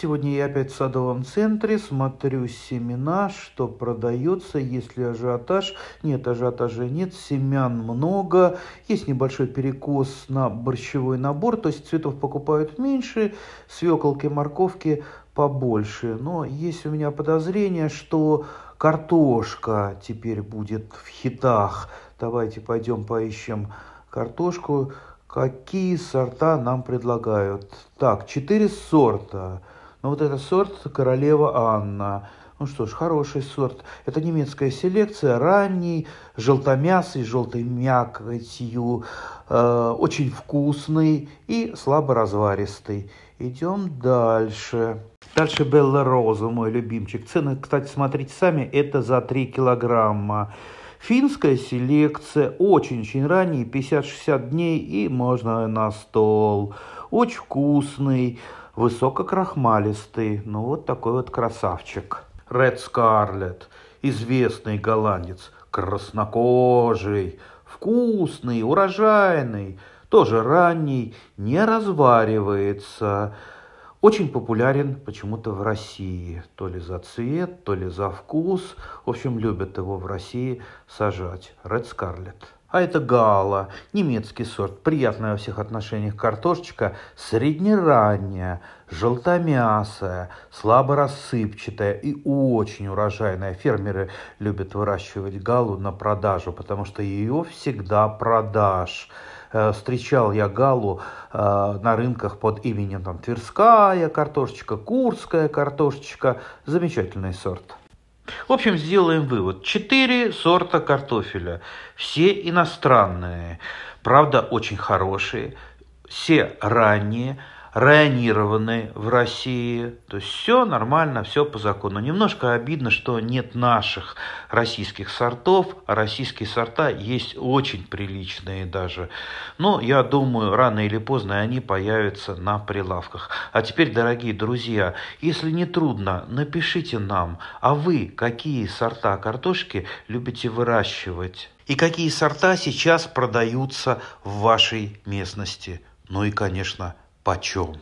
Сегодня я опять в садовом центре, смотрю семена, что продается, есть ли ажиотаж. Нет, ажиотажа нет, семян много, есть небольшой перекос на борщевой набор, то есть цветов покупают меньше, свеколки, морковки побольше. Но есть у меня подозрение, что картошка теперь будет в хитах. Давайте пойдем поищем картошку. Какие сорта нам предлагают? Так, четыре сорта. Но а вот этот сорт «Королева Анна», ну что ж, хороший сорт. Это немецкая селекция, ранний, желтомясый, желтой мякотью, э, очень вкусный и слабо разваристый. Идем дальше. Дальше Белла Роза, мой любимчик. Цены, кстати, смотрите сами, это за 3 килограмма. Финская селекция, очень-очень ранний, 50-60 дней и можно на стол. Очень вкусный, высококрахмалистый, ну вот такой вот красавчик. Ред Скарлет, известный голландец, краснокожий, вкусный, урожайный, тоже ранний, не разваривается. Очень популярен почему-то в России, то ли за цвет, то ли за вкус. В общем, любят его в России сажать. Ред Скарлет. А это гала, немецкий сорт, приятная во всех отношениях картошечка, среднеранняя, желтомясая, слабо рассыпчатая и очень урожайная. Фермеры любят выращивать галу на продажу, потому что ее всегда продаж э, встречал я галу э, на рынках под именем там Тверская картошечка, Курская картошечка, замечательный сорт. В общем, сделаем вывод. Четыре сорта картофеля. Все иностранные. Правда, очень хорошие. Все ранние районированы в России. То есть все нормально, все по закону. Немножко обидно, что нет наших российских сортов, а российские сорта есть очень приличные даже. Но я думаю, рано или поздно они появятся на прилавках. А теперь, дорогие друзья, если не трудно, напишите нам, а вы какие сорта картошки любите выращивать? И какие сорта сейчас продаются в вашей местности? Ну и, конечно, почем